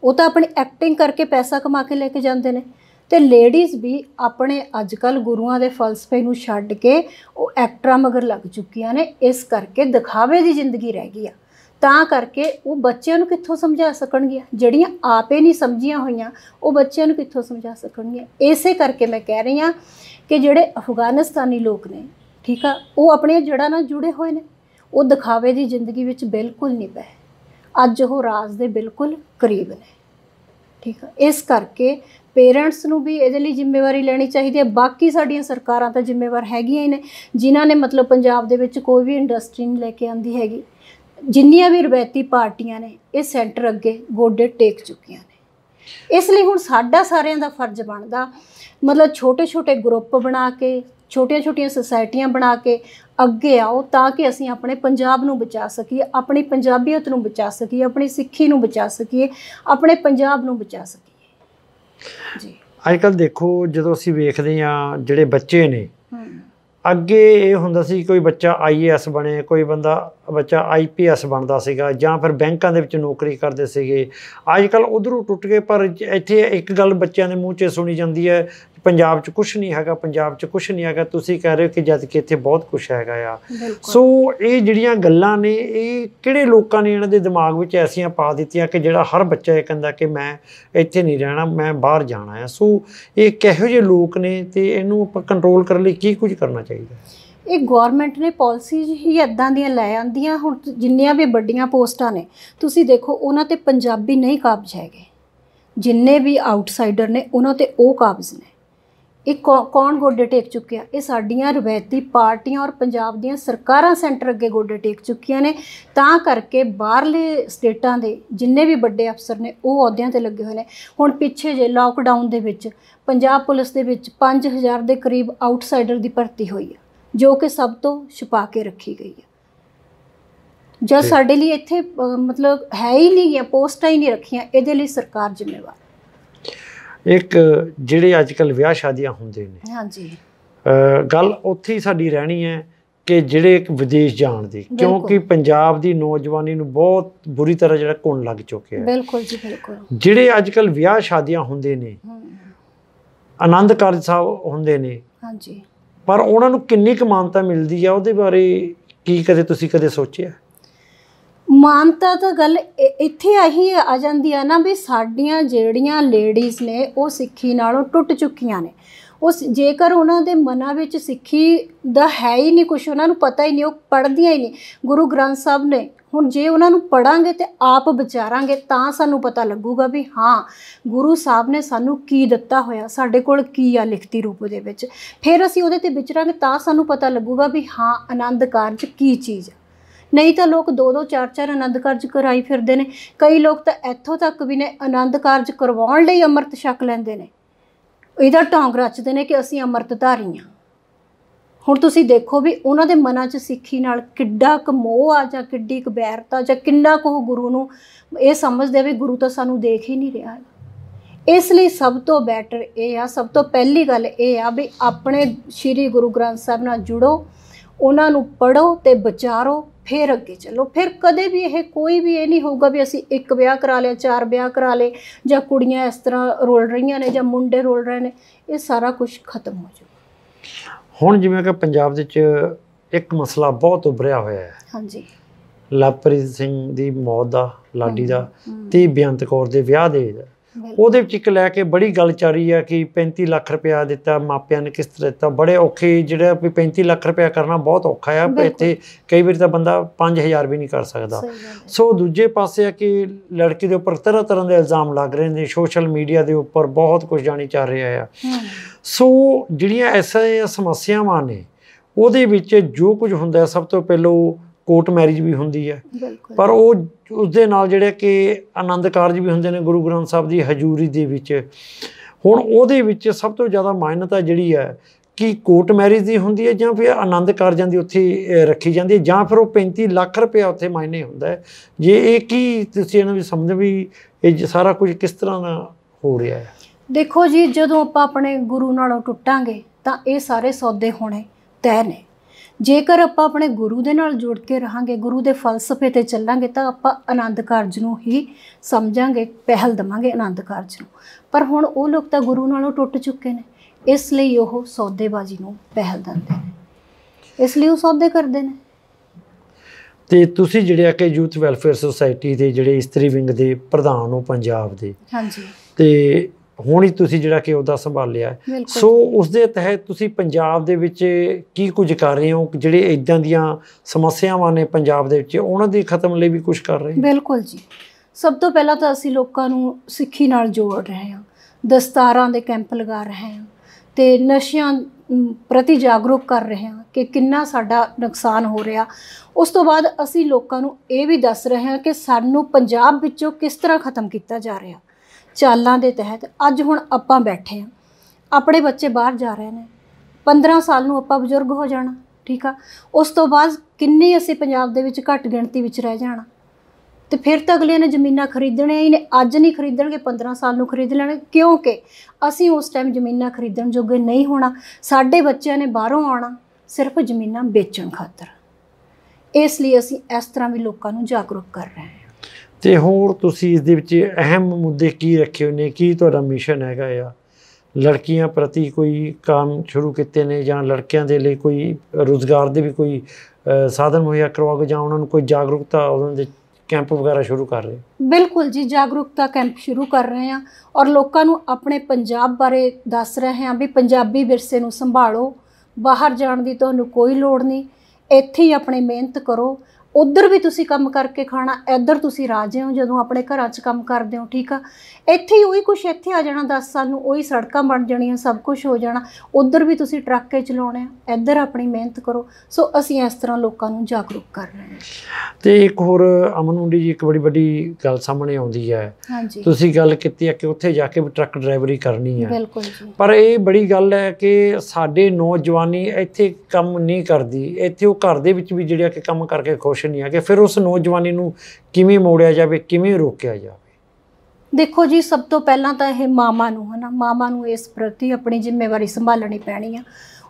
ਉਹ ਤਾਂ ਆਪਣੀ ਐਕਟਿੰਗ ਕਰਕੇ ਪੈਸਾ ਕਮਾ ਕੇ ਲੈ ਕੇ ਜਾਂਦੇ ਨੇ ਤੇ ਲੇਡੀਜ਼ ਵੀ ਆਪਣੇ ਅੱਜਕੱਲ ਗੁਰੂਆਂ ਦੇ ਫਲਸਫੇ ਨੂੰ ਛੱਡ ਕੇ ਉਹ ਐਕਟਰਾਂ ਮਗਰ ਲੱਗ ਚੁੱਕੀਆਂ ਨੇ ਇਸ ਕਰਕੇ ਦਿਖਾਵੇ ਦੀ ਜ਼ਿੰਦਗੀ ਰਹਿ ਗਈ ਆ ਤਾਂ ਕਰਕੇ ਉਹ ਬੱਚਿਆਂ ਨੂੰ ਕਿੱਥੋਂ ਸਮਝਾ ਸਕਣਗੀਆਂ ਜਿਹੜੀਆਂ ਆਪੇ ਨਹੀਂ ਸਮਝੀਆਂ ਹੋਈਆਂ ਉਹ ਬੱਚਿਆਂ ਨੂੰ ਕਿੱਥੋਂ ਸਮਝਾ ਸਕਣਗੀਆਂ ਇਸੇ ਕਰਕੇ ਮੈਂ ਕਹਿ ਰਹੀ ਆ ਕਿ ਜਿਹੜੇ ਅਫਗਾਨਿਸਤਾਨੀ ਲੋਕ ਨੇ ਠੀਕ ਆ ਉਹ ਆਪਣੇ ਜੜਾਂ ਨਾਲ ਜੁੜੇ ਹੋਏ ਨੇ ਉਹ ਦਿਖਾਵੇ ਦੀ ਜ਼ਿੰਦਗੀ ਵਿੱਚ ਬਿਲਕੁਲ ਨਹੀਂ ਪਏ ਅੱਜ ਉਹ ਰਾਜ ਦੇ ਬਿਲਕੁਲ ਕਰੀਬ ਨੇ ਠੀਕ ਹੈ ਇਸ ਕਰਕੇ ਪੇਰੈਂਟਸ ਨੂੰ ਵੀ ਇਹਦੇ ਲਈ ਜ਼ਿੰਮੇਵਾਰੀ ਲੈਣੀ ਚਾਹੀਦੀ ਹੈ ਬਾਕੀ ਸਾਡੀਆਂ ਸਰਕਾਰਾਂ ਤਾਂ ਜ਼ਿੰਮੇਵਾਰ ਹੈਗੀਆਂ ਹੀ ਨੇ ਜਿਨ੍ਹਾਂ ਨੇ ਮਤਲਬ ਪੰਜਾਬ ਦੇ ਵਿੱਚ ਕੋਈ ਵੀ ਇੰਡਸਟਰੀ ਨਹੀਂ ਲੈ ਕੇ ਆਂਦੀ ਹੈਗੀ ਜਿੰਨੀਆਂ ਵੀ ਰਵਾਇਤੀ ਪਾਰਟੀਆਂ ਨੇ ਇਹ ਸੈਂਟਰ ਅੱਗੇ ਗੋਡੇ ਟੇਕ ਚੁੱਕੀਆਂ ਨੇ ਇਸ ਲਈ ਹੁਣ ਸਾਡਾ ਸਾਰਿਆਂ ਦਾ ਫਰਜ਼ ਬਣਦਾ ਮਤਲਬ ਛੋਟੇ-ਛੋਟੇ ਗਰੁੱਪ ਬਣਾ ਕੇ ਛੋਟੀਆਂ-ਛੋਟੀਆਂ ਸੁਸਾਇਟੀਆਂ ਬਣਾ ਕੇ ਅੱਗੇ ਆਓ ਤਾਂ ਕਿ ਅਸੀਂ ਆਪਣੇ ਪੰਜਾਬ ਨੂੰ ਬਚਾ ਸਕੀਏ ਆਪਣੀ ਪੰਜਾਬੀਅਤ ਨੂੰ ਬਚਾ ਸਕੀਏ ਆਪਣੀ ਸਿੱਖੀ ਨੂੰ ਬਚਾ ਸਕੀਏ ਆਪਣੇ ਪੰਜਾਬ ਨੂੰ ਬਚਾ ਸਕੀਏ ਜੀ ਅੱਜ ਕੱਲ ਦੇਖੋ ਜਦੋਂ ਅਸੀਂ ਵੇਖਦੇ ਆ ਜਿਹੜੇ ਬੱਚੇ ਨੇ ਅੱਗੇ ਇਹ ਹੁੰਦਾ ਸੀ ਕੋਈ ਬੱਚਾ ਆਈਏਐਸ ਬਣੇ ਕੋਈ ਬੰਦਾ ਬੱਚਾ ਆਈਪੀਐਸ ਬਣਦਾ ਸੀਗਾ ਜਾਂ ਫਿਰ ਬੈਂਕਾਂ ਦੇ ਵਿੱਚ ਨੌਕਰੀ ਕਰਦੇ ਸੀਗੇ ਅੱਜ ਕੱਲ ਉਧਰੋਂ ਟੁੱਟ ਗਏ ਪਰ ਇੱਥੇ ਇੱਕ ਗੱਲ ਬੱਚਿਆਂ ਦੇ ਮੂੰਹ 'ਚ ਸੁਣੀ ਜਾਂਦੀ ਹੈ ਪੰਜਾਬ 'ਚ ਕੁਝ ਨਹੀਂ ਹੈਗਾ ਪੰਜਾਬ 'ਚ ਕੁਝ ਨਹੀਂ ਹੈਗਾ ਤੁਸੀਂ ਕਹਿ ਰਹੇ ਹੋ ਕਿ ਜਦ ਕਿ ਇੱਥੇ ਬਹੁਤ ਕੁਝ ਹੈਗਾ ਆ ਸੋ ਇਹ ਜਿਹੜੀਆਂ ਗੱਲਾਂ ਨੇ ਇਹ ਕਿਹੜੇ ਲੋਕਾਂ ਨੇ ਇਹਨਾਂ ਦੇ ਦਿਮਾਗ ਵਿੱਚ ਐਸੀਆਂ ਪਾ ਦਿੱਤੀਆਂ ਕਿ ਜਿਹੜਾ ਹਰ ਬੱਚਾ ਇਹ ਕਹਿੰਦਾ ਕਿ ਮੈਂ ਇੱਥੇ ਨਹੀਂ ਰਹਿਣਾ ਮੈਂ ਬਾਹਰ ਜਾਣਾ ਆ ਸੋ ਇਹ ਕਿਹੋ ਜਿਹੇ ਲੋਕ ਨੇ ਤੇ ਇਹਨੂੰ ਆਪਾਂ ਕੰਟਰੋਲ ਕਰਨ ਲਈ ਕੀ ਕੁਝ ਕਰਨਾ ਚਾਹੀਦਾ ਇਹ ਗਵਰਨਮੈਂਟ ਨੇ ਪਾਲਿਸੀ ਹੀ ਇਦਾਂ ਦੀਆਂ ਲੈ ਆਂਦੀਆਂ ਹੁਣ ਜਿੰਨੀਆਂ ਵੀ ਵੱਡੀਆਂ ਪੋਸਟਾਂ ਨੇ ਤੁਸੀਂ ਦੇਖੋ ਉਹਨਾਂ ਤੇ ਪੰਜਾਬੀ ਨਹੀਂ ਕਾਬਜ ਹੈਗੇ ਜਿੰਨੇ ਵੀ ਆਊਟਸਾਈਡਰ ਨੇ ਉਹਨਾਂ ਤੇ ਉਹ ਕਾਬਜ ਨੇ ਇਹ ਕੌਣ ਗੋਡੇ ਟੇਕ ਚੁੱਕਿਆ ਇਹ ਸਾਡੀਆਂ ਰਵਾਇਤੀ ਪਾਰਟੀਆਂ ਔਰ ਪੰਜਾਬ ਦੀਆਂ ਸਰਕਾਰਾਂ ਸੈਂਟਰ ਅੱਗੇ ਗੋਡੇ ਟੇਕ ਚੁੱਕੀਆਂ ਨੇ ਤਾਂ ਕਰਕੇ ਬਾਹਰਲੇ ਸਟੇਟਾਂ ਦੇ ਜਿੰਨੇ ਵੀ ਵੱਡੇ ਅਫਸਰ ਨੇ ਉਹ ਅਹੁਦਿਆਂ ਤੇ ਲੱਗੇ ਹੋਏ ਨੇ ਹੁਣ ਪਿੱਛੇ ਜੇ ਲਾਕਡਾਊਨ ਦੇ ਵਿੱਚ ਪੰਜਾਬ ਪੁਲਿਸ ਦੇ ਵਿੱਚ 5000 ਦੇ ਕਰੀਬ ਆਊਟਸਾਈਡਰ ਦੀ ਭਰਤੀ ਹੋਈ ਹੈ ਜੋ ਕਿ ਸਭ ਤੋਂ ਛੁਪਾ ਕੇ ਰੱਖੀ ਗਈ ਹੈ ਜਾਂ ਸਾਡੇ ਲਈ ਇੱਥੇ ਮਤਲਬ ਹੈ ਹੀ ਨਹੀਂ ਹੈ ਪੋਸਟਾਂ ਹੀ ਨਹੀਂ ਰੱਖੀਆਂ ਇਹਦੇ ਲਈ ਸਰਕਾਰ ਜ਼ਿੰਮੇਵਾਰ ਇੱਕ ਜਿਹੜੇ ਅੱਜ ਕੱਲ ਵਿਆਹ ਸ਼ਾਦੀਆਂ ਹੁੰਦੇ ਨੇ ਹਾਂਜੀ ਗੱਲ ਉੱਥੇ ਹੀ ਸਾਡੀ ਰਹਿਣੀ ਹੈ ਕਿ ਜਿਹੜੇ ਇੱਕ ਵਿਦੇਸ਼ ਜਾਣ ਦੀ ਕਿਉਂਕਿ ਪੰਜਾਬ ਦੀ ਨੌਜਵਾਨੀ ਨੂੰ ਬਹੁਤ ਬੁਰੀ ਤਰ੍ਹਾਂ ਜਿਹੜਾ ਕੋਣ ਲੱਗ ਚੁੱਕਿਆ ਹੈ ਬਿਲਕੁਲ ਜੀ ਬਿਲਕੁਲ ਜਿਹੜੇ ਅੱਜ ਕੱਲ ਵਿਆਹ ਸ਼ਾਦੀਆਂ ਹੁੰਦੇ ਨੇ ਹਾਂ ਆਨੰਦ ਕਾਰਜ ਸਾਹਿਬ ਹੁੰਦੇ ਨੇ ਹਾਂਜੀ ਪਰ ਉਹਨਾਂ ਨੂੰ ਕਿੰਨੀ ਕਮਾਨਤਾ ਮਾਨਤਾ ਮਿਲਦੀ ਆ ਉਹਦੇ ਬਾਰੇ ਕੀ ਕਦੇ ਤੁਸੀਂ ਕਦੇ ਸੋਚਿਆ ਮਾਨਤਾ ਤਾਂ ਗੱਲ ਇੱਥੇ ਆਹੀ ਆ ਜਾਂਦੀ ਆ ਨਾ ਵੀ ਸਾਡੀਆਂ ਜਿਹੜੀਆਂ ਲੇਡੀਜ਼ ਨੇ ਉਹ ਸਿੱਖੀ ਨਾਲੋਂ ਟੁੱਟ ਚੁੱਕੀਆਂ ਨੇ ਉਸ ਜੇਕਰ ਉਹਨਾਂ ਦੇ ਮਨਾਂ ਵਿੱਚ ਸਿੱਖੀ ਦਾ ਹੈ ਹੀ ਨਹੀਂ ਕੁਝ ਉਹਨਾਂ ਨੂੰ ਪਤਾ ਹੀ ਨਹੀਂ ਉਹ ਪੜ੍ਹਦੀਆਂ ਹੀ ਨਹੀਂ ਗੁਰੂ ਗ੍ਰੰਥ ਸਾਹਿਬ ਨੇ ਹੁਣ ਜੇ ਉਹਨਾਂ ਨੂੰ ਪੜਾਂਗੇ ਤੇ ਆਪ ਵਿਚਾਰਾਂਗੇ ਤਾਂ ਸਾਨੂੰ ਪਤਾ ਲੱਗੂਗਾ ਵੀ ਹਾਂ ਗੁਰੂ ਸਾਹਿਬ ਨੇ ਸਾਨੂੰ ਕੀ ਦਿੱਤਾ ਹੋਇਆ ਸਾਡੇ ਕੋਲ ਕੀ ਆ ਲਿਖਤੀ ਰੂਪ ਦੇ ਵਿੱਚ ਫਿਰ ਅਸੀਂ ਉਹਦੇ ਤੇ ਵਿਚਾਰਾਂਗੇ ਤਾਂ ਸਾਨੂੰ ਪਤਾ ਲੱਗੂਗਾ ਵੀ ਹਾਂ ਆਨੰਦ ਕਾਰਜ ਕੀ ਚੀਜ਼ ਹੈ ਨਹੀਂ ਤਾਂ ਲੋਕ ਦੋ ਦੋ ਚਾਰ ਚਾਰ ਆਨੰਦ ਕਾਰਜ ਕਰਾਈ ਫਿਰਦੇ ਨੇ ਕਈ ਲੋਕ ਤਾਂ ਇੱਥੋਂ ਤੱਕ ਵੀ ਨੇ ਆਨੰਦ ਕਾਰਜ ਕਰਵਾਉਣ ਲਈ ਅੰਮ੍ਰਿਤ ਛਕ ਲੈਂਦੇ ਨੇ ਇਹਦਾ ਟੌਂਗ ਰੱਚਦੇ ਨੇ ਕਿ ਅਸੀਂ ਅੰਮ੍ਰਿਤਧਾਰੀ ਧਾਰੀਆਂ ਹੁਣ ਤੁਸੀਂ ਦੇਖੋ ਵੀ ਉਹਨਾਂ ਦੇ ਮਨਾਂ 'ਚ ਸਿੱਖੀ ਨਾਲ ਕਿੱਡਾ ਕੁ ਮੋਹ ਆ ਜਾਂ ਕਿੱਡੀ ਕੁ ਬੈਰਤਾ ਜਾਂ ਕਿੰਨਾ ਕੁ ਗੁਰੂ ਨੂੰ ਇਹ ਸਮਝਦੇ ਵੀ ਗੁਰੂ ਤਾਂ ਸਾਨੂੰ ਦੇਖ ਹੀ ਨਹੀਂ ਰਿਹਾ ਇਸ ਲਈ ਸਭ ਤੋਂ ਬੈਟਰ ਇਹ ਆ ਸਭ ਤੋਂ ਪਹਿਲੀ ਗੱਲ ਇਹ ਆ ਵੀ ਆਪਣੇ ਸ੍ਰੀ ਗੁਰੂ ਗ੍ਰੰਥ ਸਾਹਿਬ ਨਾਲ ਜੁੜੋ ਉਹਨਾਂ ਨੂੰ ਪੜੋ ਤੇ ਵਿਚਾਰੋ ਫਿਰ ਅੱਗੇ ਚੱਲੋ ਫਿਰ ਕਦੇ ਵੀ ਇਹ ਕੋਈ ਵੀ ਇਹ ਨਹੀਂ ਹੋਊਗਾ ਵੀ ਅਸੀਂ ਇੱਕ ਵਿਆਹ ਕਰਾ ਲਿਆ ਚਾਰ ਵਿਆਹ ਕਰਾ ਲੇ ਜਾਂ ਕੁੜੀਆਂ ਇਸ ਤਰ੍ਹਾਂ ਰੋਲ ਰਹੀਆਂ ਨੇ ਜਾਂ ਮੁੰਡੇ ਰੋਲ ਰਹੇ ਨੇ ਇਹ ਸਾਰਾ ਕੁਝ ਖਤਮ ਹੋ ਜਾਊਗਾ ਹੁਣ ਜਿਵੇਂ ਕਿ ਪੰਜਾਬ ਵਿੱਚ ਇੱਕ ਮਸਲਾ ਬਹੁਤ ਉਭਰਿਆ ਹੋਇਆ ਹੈ ਹਾਂਜੀ ਲਵਪ੍ਰੀਤ ਸਿੰਘ ਦੀ ਮੌਤ ਦਾ ਲਾਡੀ ਦਾ ਤੇ ਬਿਆੰਤ ਕੌਰ ਦੇ ਵਿਆਹ ਦੇ ਉਹਦੇ ਵਿੱਚ ਇੱਕ ਲੈ ਕੇ ਬੜੀ ਗੱਲ ਚੱਲੀ ਆ ਕਿ 35 ਲੱਖ ਰੁਪਿਆ ਦਿੱਤਾ ਮਾਪਿਆਂ ਨੇ ਕਿਸ ਤਰ੍ਹਾਂ ਦਿੱਤਾ ਬੜੇ ਔਖੇ ਜਿਹੜਾ ਵੀ 35 ਲੱਖ ਰੁਪਿਆ ਕਰਨਾ ਬਹੁਤ ਔਖਾ ਆ ਇੱਥੇ ਕਈ ਵਾਰ ਤਾਂ ਬੰਦਾ 5000 ਵੀ ਨਹੀਂ ਕਰ ਸਕਦਾ ਸੋ ਦੂਜੇ ਪਾਸੇ ਆ ਕਿ ਲੜਕੀ ਦੇ ਉੱਪਰ ਤਰ੍ਹਾਂ ਤਰ੍ਹਾਂ ਦੇ ਇਲਜ਼ਾਮ ਲੱਗ ਰਹੇ ਨੇ ਸੋਸ਼ਲ ਮੀਡੀਆ ਦੇ ਉੱਪਰ ਬਹੁਤ ਕੁਝ ਜਾਣੀ ਚੱਲ ਰਿਹਾ ਆ ਸੋ ਜਿਹੜੀਆਂ ਐਸੀਆਂ ਸਮੱਸਿਆਵਾਂ ਨੇ ਉਹਦੇ ਵਿੱਚ ਜੋ ਕੁਝ ਹੁੰਦਾ ਸਭ ਤੋਂ ਪਹਿਲੋਂ ਕੋਰਟ ਮੈਰਿਜ ਵੀ ਹੁੰਦੀ ਹੈ ਪਰ ਉਹ ਉਸ ਦੇ ਨਾਲ ਜਿਹੜੇ ਕਿ ਆਨੰਦ ਕਾਰਜ ਵੀ ਹੁੰਦੇ ਨੇ ਗੁਰੂ ਗ੍ਰੰਥ ਸਾਹਿਬ ਦੀ ਹਜ਼ੂਰੀ ਦੇ ਵਿੱਚ ਹੁਣ ਉਹਦੇ ਵਿੱਚ ਸਭ ਤੋਂ ਜ਼ਿਆਦਾ ਮਾਨਤਾ ਜਿਹੜੀ ਹੈ ਕਿ ਕੋਰਟ ਮੈਰਿਜ ਦੀ ਹੁੰਦੀ ਹੈ ਜਾਂ ਫਿਰ ਆਨੰਦ ਕਾਰਜਾਂ ਦੀ ਉੱਥੇ ਰੱਖੀ ਜਾਂਦੀ ਹੈ ਜਾਂ ਫਿਰ ਉਹ 35 ਲੱਖ ਰੁਪਏ ਉੱਥੇ ਮਾਇਨੇ ਹੁੰਦਾ ਜੇ ਇਹ ਕੀ ਤੁਸੀਂ ਇਹਨਾਂ ਵੀ ਸਮਝ ਵੀ ਇਹ ਸਾਰਾ ਕੁਝ ਕਿਸ ਤਰ੍ਹਾਂ ਦਾ ਹੋ ਰਿਹਾ ਹੈ ਦੇਖੋ ਜੀ ਜਦੋਂ ਆਪਾਂ ਆਪਣੇ ਗੁਰੂ ਨਾਲੋਂ ਟੁੱਟਾਂਗੇ ਤਾਂ ਇਹ ਸਾਰੇ ਸੌਦੇ ਹੋਣੇ ਤੈਅ ਨੇ ਜੇਕਰ ਆਪਾਂ ਆਪਣੇ ਗੁਰੂ ਦੇ ਨਾਲ ਜੁੜ ਕੇ ਰਹਾਂਗੇ ਗੁਰੂ ਦੇ ਫਲਸਫੇ ਤੇ ਚੱਲਾਂਗੇ ਤਾਂ ਆਪਾਂ ਆਨੰਦ ਕਾਰਜ ਨੂੰ ਹੀ ਸਮਝਾਂਗੇ ਪਹਿਲ ਦਵਾਂਗੇ ਆਨੰਦ ਕਾਰਜ ਨੂੰ ਪਰ ਹੁਣ ਉਹ ਲੋਕ ਤਾਂ ਗੁਰੂ ਨਾਲੋਂ ਟੁੱਟ ਚੁੱਕੇ ਨੇ ਇਸ ਲਈ ਉਹ ਸੌਦੇਬਾਜ਼ੀ ਨੂੰ ਪਹਿਲ ਦਿੰਦੇ ਨੇ ਇਸ ਲਈ ਉਹ ਸੌਦੇ ਕਰਦੇ ਨੇ ਤੇ ਤੁਸੀਂ ਜਿਹੜੇ ਆ ਕਿ ਯੂਥ ਵੈਲਫੇਅਰ ਸੁਸਾਇਟੀ ਦੇ ਜਿਹੜੇ ਇਸਤਰੀ ਵਿੰਗ ਦੇ ਪ੍ਰਧਾਨ ਹੋ ਪੰਜਾਬ ਦੇ ਹਾਂਜੀ ਤੇ ਹੁਣ ਹੀ ਤੁਸੀਂ ਜਿਹੜਾ ਕਿ ਉਹਦਾ ਸੰਭਾਲ ਲਿਆ ਸੋ ਉਸ ਦੇ ਤਹਿਤ ਤੁਸੀਂ ਪੰਜਾਬ ਦੇ ਵਿੱਚ ਕੀ ਕੁਝ ਕਰ ਰਹੇ ਹੋ ਜਿਹੜੇ ਇਦਾਂ ਦੀਆਂ ਸਮੱਸਿਆਵਾਂ ਨੇ ਪੰਜਾਬ ਦੇ ਵਿੱਚ ਉਹਨਾਂ ਦੇ ਖਤਮ ਲਈ ਵੀ ਕੁਝ ਕਰ ਰਹੇ ਹੋ ਬਿਲਕੁਲ ਜੀ ਸਭ ਤੋਂ ਪਹਿਲਾਂ ਤਾਂ ਅਸੀਂ ਲੋਕਾਂ ਨੂੰ ਸਿੱਖੀ ਨਾਲ ਜੋੜ ਰਹੇ ਹਾਂ ਦਸਤਾਰਾਂ ਦੇ ਕੈਂਪ ਲਗਾ ਰਹੇ ਹਾਂ ਤੇ ਨਸ਼ਿਆਂ ਪ੍ਰਤੀ ਜਾਗਰੂਕ ਕਰ ਰਹੇ ਹਾਂ ਕਿ ਕਿੰਨਾ ਸਾਡਾ ਨੁਕਸਾਨ ਹੋ ਰਿਹਾ ਉਸ ਤੋਂ ਬਾਅਦ ਅਸੀਂ ਲੋਕਾਂ ਨੂੰ ਇਹ ਵੀ ਦੱਸ ਰਹੇ ਹਾਂ ਕਿ ਸਾਨੂੰ ਪੰਜਾਬ ਵਿੱਚੋਂ ਕਿਸ ਤਰ੍ਹਾਂ ਖਤਮ ਕੀਤਾ ਜਾ ਰਿਹਾ ਚਾਲਾਂ ਦੇ ਤਹਿਤ ਅੱਜ ਹੁਣ ਆਪਾਂ ਬੈਠੇ ਆ ਆਪਣੇ ਬੱਚੇ ਬਾਹਰ ਜਾ ਰਹੇ ਨੇ 15 ਸਾਲ ਨੂੰ ਆਪਾਂ ਬਜ਼ੁਰਗ ਹੋ ਜਾਣਾ ਠੀਕ ਆ ਉਸ ਤੋਂ ਬਾਅਦ ਕਿੰਨੇ ਅਸੀਂ ਪੰਜਾਬ ਦੇ ਵਿੱਚ ਘੱਟ ਗਿਣਤੀ ਵਿੱਚ ਰਹਿ ਜਾਣਾ ਤੇ ਫਿਰ ਤਾਂ ਅਗਲੇ ਨੇ ਜ਼ਮੀਨਾਂ ਖਰੀਦਣੇ ਹੀ ਨੇ ਅੱਜ ਨਹੀਂ ਖਰੀਦਣਗੇ 15 ਸਾਲ ਨੂੰ ਖਰੀਦ ਲੈਣਗੇ ਕਿਉਂਕਿ ਅਸੀਂ ਉਸ ਟਾਈਮ ਜ਼ਮੀਨਾਂ ਖਰੀਦਣ ਜੋਗੇ ਨਹੀਂ ਹੋਣਾ ਸਾਡੇ ਬੱਚਿਆਂ ਨੇ ਬਾਹਰੋਂ ਆਉਣਾ ਸਿਰਫ ਜ਼ਮੀਨਾਂ ਵੇਚਣ ਖਾਤਰ ਇਸ ਲਈ ਅਸੀਂ ਇਸ ਤਰ੍ਹਾਂ ਵੀ ਲੋਕਾਂ ਨੂੰ ਜਾਗਰੂਕ ਕਰ ਰਹੇ ਹਾਂ ਤੇ ਹੋਰ ਤੁਸੀਂ ਇਸ ਦੇ ਵਿੱਚ ਅਹਿਮ ਮੁੱਦੇ ਕੀ ਰੱਖੇ ਹੋ ਨੇ ਕੀ ਤੁਹਾਡਾ ਮਿਸ਼ਨ ਹੈਗਾ ਆ ਲੜਕੀਆਂ ਪ੍ਰਤੀ ਕੋਈ ਕੰਮ ਸ਼ੁਰੂ ਕੀਤੇ ਨੇ ਜਾਂ ਲੜਕਿਆਂ ਦੇ ਲਈ ਕੋਈ ਰੋਜ਼ਗਾਰ ਦੇ ਵੀ ਕੋਈ ਸਾਧਨ ਮੁਹੱਈਆ ਕਰਵਾਓਗੇ ਜਾਂ ਉਹਨਾਂ ਨੂੰ ਕੋਈ ਜਾਗਰੂਕਤਾ ਉਹਨਾਂ ਦੇ ਕੈਂਪ ਵਗੈਰਾ ਸ਼ੁਰੂ ਕਰ ਰਹੇ ਬਿਲਕੁਲ ਜੀ ਜਾਗਰੂਕਤਾ ਕੈਂਪ ਸ਼ੁਰੂ ਕਰ ਰਹੇ ਹਾਂ ਔਰ ਲੋਕਾਂ ਨੂੰ ਆਪਣੇ ਪੰਜਾਬ ਬਾਰੇ ਦੱਸ ਰਹੇ ਹਾਂ ਵੀ ਪੰਜਾਬੀ ਵਿਰਸੇ ਨੂੰ ਸੰਭਾਲੋ ਬਾਹਰ ਜਾਣ ਦੀ ਤੁਹਾਨੂੰ ਕੋਈ ਲੋੜ ਨਹੀਂ ਇੱਥੇ ਹੀ ਆਪਣੀ ਮਿਹਨਤ ਕਰੋ ਉਧਰ ਵੀ ਤੁਸੀਂ ਕੰਮ ਕਰਕੇ ਖਾਣਾ ਇੱਧਰ ਤੁਸੀਂ ਰਾਜੇ ਹੋ ਜਦੋਂ ਆਪਣੇ ਘਰਾਂ 'ਚ ਕੰਮ ਕਰਦੇ ਹੋ ਠੀਕ ਆ ਇੱਥੇ ਹੀ ਉਹੀ ਕੁਝ ਇੱਥੇ ਆ ਜਾਣਾ 10 ਸਾਲ ਨੂੰ ਉਹੀ ਸੜਕਾਂ ਬਣ ਜਾਣੀਆਂ ਸਭ ਕੁਝ ਹੋ ਜਾਣਾ ਉਧਰ ਵੀ ਤੁਸੀਂ ਟਰੱਕੇ ਚਲਾਉਣੇ ਆ ਇੱਧਰ ਆਪਣੀ ਮਿਹਨਤ ਕਰੋ ਸੋ ਅਸੀਂ ਇਸ ਤਰ੍ਹਾਂ ਲੋਕਾਂ ਨੂੰ ਜਾਗਰੂਕ ਕਰ ਰਹੇ ਹਾਂ ਤੇ ਇੱਕ ਹੋਰ ਅਮਨ ਮੁੰਡੀ ਜੀ ਇੱਕ ਬੜੀ ਵੱਡੀ ਗੱਲ ਸਾਹਮਣੇ ਆਉਂਦੀ ਹੈ ਤੁਸੀਂ ਗੱਲ ਕੀਤੀ ਹੈ ਕਿ ਉੱਥੇ ਜਾ ਕੇ ਟਰੱਕ ਡਰਾਈਵਰੀ ਕਰਨੀ ਹੈ ਬਿਲਕੁਲ ਜੀ ਪਰ ਇਹ ਬੜੀ ਗੱਲ ਹੈ ਕਿ ਸਾਡੇ ਨੌਜਵਾਨੀ ਇੱਥੇ ਕੰਮ ਨਹੀਂ ਕਰਦੀ ਇੱਥੇ ਉਹ ਘਰ ਦੇ ਵਿੱਚ ਵੀ ਜਿਹੜਿਆ ਕਿ ਕੰਮ ਕਰਕੇ ਖੁਸ਼ ਸੋਲੂਸ਼ਨ ਨਹੀਂ ਆ ਕਿ ਫਿਰ ਉਸ ਨੌਜਵਾਨੀ ਨੂੰ ਕਿਵੇਂ ਮੋੜਿਆ ਜਾਵੇ ਕਿਵੇਂ ਰੋਕਿਆ ਜਾਵੇ ਦੇਖੋ ਜੀ ਸਭ ਤੋਂ ਪਹਿਲਾਂ ਤਾਂ ਇਹ ਮਾਮਾ ਨੂੰ ਹਨਾ ਮਾਮਾ ਨੂੰ ਇਸ ਪ੍ਰਤੀ ਆਪਣੀ ਜ਼ਿੰਮੇਵਾਰੀ ਸੰਭਾਲਣੀ ਪੈਣੀ ਆ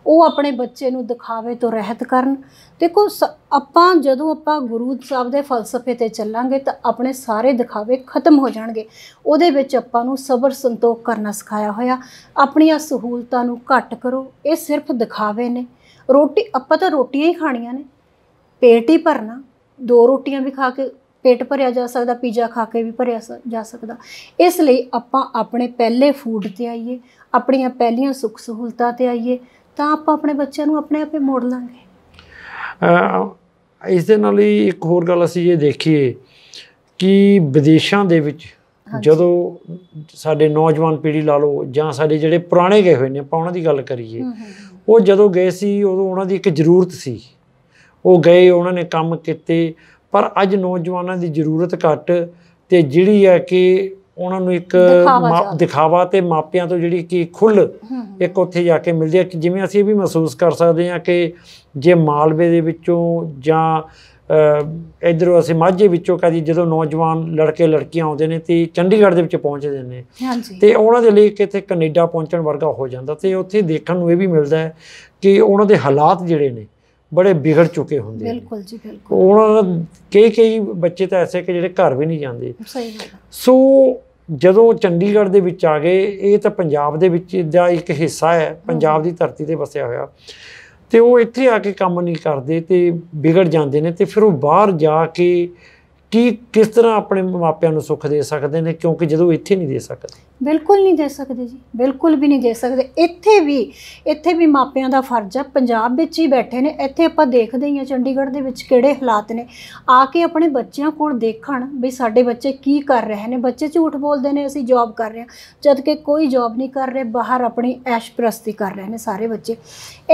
ਉਹ ਆਪਣੇ ਬੱਚੇ ਨੂੰ ਦਿਖਾਵੇ ਤੋਂ ਰਹਿਤ ਕਰਨ ਦੇਖੋ ਆਪਾਂ ਜਦੋਂ ਆਪਾਂ ਗੁਰੂ ਸਾਹਿਬ ਦੇ ਫਲਸਫੇ ਤੇ ਚੱਲਾਂਗੇ ਤਾਂ ਆਪਣੇ ਸਾਰੇ ਦਿਖਾਵੇ ਖਤਮ ਹੋ ਜਾਣਗੇ ਉਹਦੇ ਵਿੱਚ ਆਪਾਂ ਨੂੰ ਸਬਰ ਸੰਤੋਖ ਕਰਨਾ ਸਿਖਾਇਆ ਹੋਇਆ ਆਪਣੀਆਂ ਸਹੂਲਤਾਂ ਨੂੰ ਘੱਟ ਕਰੋ ਇਹ ਸਿਰਫ ਦਿਖਾਵੇ ਨੇ ਰੋਟੀ ਆਪਾਂ ਤਾਂ ਰੋਟੀਆਂ ਹੀ ਖਾਣੀਆਂ ਨੇ ਪੇਟ ਹੀ ਭਰਨਾ ਦੋ ਰੋਟੀਆਂ ਵੀ ਖਾ ਕੇ ਪੇਟ ਭਰਿਆ ਜਾ ਸਕਦਾ ਪੀਜ਼ਾ ਖਾ ਕੇ ਵੀ ਭਰਿਆ ਜਾ ਸਕਦਾ ਇਸ ਲਈ ਆਪਾਂ ਆਪਣੇ ਪਹਿਲੇ ਫੂਡ ਤੇ ਆਈਏ ਆਪਣੀਆਂ ਪਹਿਲੀਆਂ ਸੁੱਖ ਸਹੂਲਤਾਂ ਤੇ ਆਈਏ ਤਾਂ ਆਪਾਂ ਆਪਣੇ ਬੱਚਿਆਂ ਨੂੰ ਆਪਣੇ ਆਪੇ ਮੋੜ ਲਾਂਗੇ ਇਸ ਦੇ ਨਾਲ ਹੀ ਇੱਕ ਹੋਰ ਗੱਲ ਅਸੀਂ ਇਹ ਦੇਖੀਏ ਕਿ ਵਿਦੇਸ਼ਾਂ ਦੇ ਵਿੱਚ ਜਦੋਂ ਸਾਡੇ ਨੌਜਵਾਨ ਪੀੜ੍ਹੀ ਲਾ ਲਓ ਜਾਂ ਸਾਡੇ ਜਿਹੜੇ ਪੁਰਾਣੇ ਗਏ ਹੋਏ ਨੇ ਆਪਾਂ ਉਹਨਾਂ ਦੀ ਗੱਲ ਕਰੀਏ ਉਹ ਜਦੋਂ ਗਏ ਸੀ ਉਦੋਂ ਉਹਨਾਂ ਦੀ ਇੱਕ ਜ਼ਰੂਰਤ ਸੀ ਉਹ ਗਏ ਉਹਨਾਂ ਨੇ ਕੰਮ ਕੀਤੇ ਪਰ ਅੱਜ ਨੌਜਵਾਨਾਂ ਦੀ ਜ਼ਰੂਰਤ ਘੱਟ ਤੇ ਜਿਹੜੀ ਹੈ ਕਿ ਉਹਨਾਂ ਨੂੰ ਇੱਕ ਦਿਖਾਵਾ ਤੇ ਮਾਪਿਆਂ ਤੋਂ ਜਿਹੜੀ ਕਿ ਖੁੱਲ ਇੱਕ ਉੱਥੇ ਜਾ ਕੇ ਮਿਲਦੀ ਹੈ ਜਿਵੇਂ ਅਸੀਂ ਇਹ ਵੀ ਮਹਿਸੂਸ ਕਰ ਸਕਦੇ ਹਾਂ ਕਿ ਜੇ ਮਾਲਵੇ ਦੇ ਵਿੱਚੋਂ ਜਾਂ ਇਧਰੋਂ ਅਸੀਂ ਮਾਝੇ ਵਿੱਚੋਂ ਕਦੀ ਜਦੋਂ ਨੌਜਵਾਨ ਲੜਕੇ ਲੜਕੀਆਂ ਆਉਂਦੇ ਨੇ ਤੇ ਚੰਡੀਗੜ੍ਹ ਦੇ ਵਿੱਚ ਪਹੁੰਚਦੇ ਨੇ ਤੇ ਉਹਨਾਂ ਦੇ ਲਈ ਕਿਤੇ ਕੈਨੇਡਾ ਪਹੁੰਚਣ ਵਰਗਾ ਹੋ ਜਾਂਦਾ ਤੇ ਉੱਥੇ ਦੇਖਣ ਨੂੰ ਇਹ ਵੀ ਮਿਲਦਾ ਹੈ ਕਿ ਉਹਨਾਂ ਦੇ ਹਾਲਾਤ ਜਿਹੜੇ ਨੇ ਬੜੇ ਵਿਗੜ ਚੁੱਕੇ ਹੁੰਦੇ ਬਿਲਕੁਲ ਜੀ ਬਿਲਕੁਲ ਉਹਨਾਂ ਕਈ ਕਈ ਬੱਚੇ ਤਾਂ ਐਸੇ ਕਿ ਜਿਹੜੇ ਘਰ ਵੀ ਨਹੀਂ ਜਾਂਦੇ ਸਹੀ ਗੱਲ ਸੋ ਜਦੋਂ ਚੰਡੀਗੜ੍ਹ ਦੇ ਵਿੱਚ ਆ ਗਏ ਇਹ ਤਾਂ ਪੰਜਾਬ ਦੇ ਵਿੱਚ ਦਾ ਇੱਕ ਹਿੱਸਾ ਹੈ ਪੰਜਾਬ ਦੀ ਧਰਤੀ ਤੇ ਵਸਿਆ ਹੋਇਆ ਤੇ ਉਹ ਇੱਥੇ ਆ ਕੇ ਕੰਮ ਨਹੀਂ ਕਰਦੇ ਤੇ ਵਿਗੜ ਜਾਂਦੇ ਨੇ ਤੇ ਫਿਰ ਉਹ ਬਾਹਰ ਜਾ ਕੇ ਕੀ ਕਿਸ ਤਰ੍ਹਾਂ ਆਪਣੇ ਮਾਪਿਆਂ ਨੂੰ ਸੁੱਖ ਦੇ ਸਕਦੇ ਨੇ ਕਿਉਂਕਿ ਜਦੋਂ ਇੱਥੇ ਨਹੀਂ ਦੇ ਸਕਦੇ ਬਿਲਕੁਲ ਨਹੀਂ ਦੇ ਸਕਦੇ ਜੀ ਬਿਲਕੁਲ ਵੀ ਨਹੀਂ ਦੇ ਸਕਦੇ ਇੱਥੇ ਵੀ ਇੱਥੇ ਵੀ ਮਾਪਿਆਂ ਦਾ ਫਰਜ਼ ਆ ਪੰਜਾਬ ਵਿੱਚ ਹੀ ਬੈਠੇ ਨੇ ਇੱਥੇ ਆਪਾਂ ਦੇਖਦੇ ਹਾਂ ਚੰਡੀਗੜ੍ਹ ਦੇ ਵਿੱਚ ਕਿਹੜੇ ਹਾਲਾਤ ਨੇ ਆ ਕੇ ਆਪਣੇ ਬੱਚਿਆਂ ਕੋਲ ਦੇਖਣ ਵੀ ਸਾਡੇ ਬੱਚੇ ਕੀ ਕਰ ਰਹੇ ਨੇ ਬੱਚੇ ਝੂਠ ਬੋਲਦੇ ਨੇ ਅਸੀਂ ਜੌਬ ਕਰ ਰਹੇ ਹਾਂ ਜਦ ਕਿ ਕੋਈ ਜੌਬ ਨਹੀਂ ਕਰ ਰਹੇ ਬਾਹਰ ਆਪਣੀ ਐਸ਼ ਪ੍ਰਸਤੀ ਕਰ ਰਹੇ ਨੇ ਸਾਰੇ ਬੱਚੇ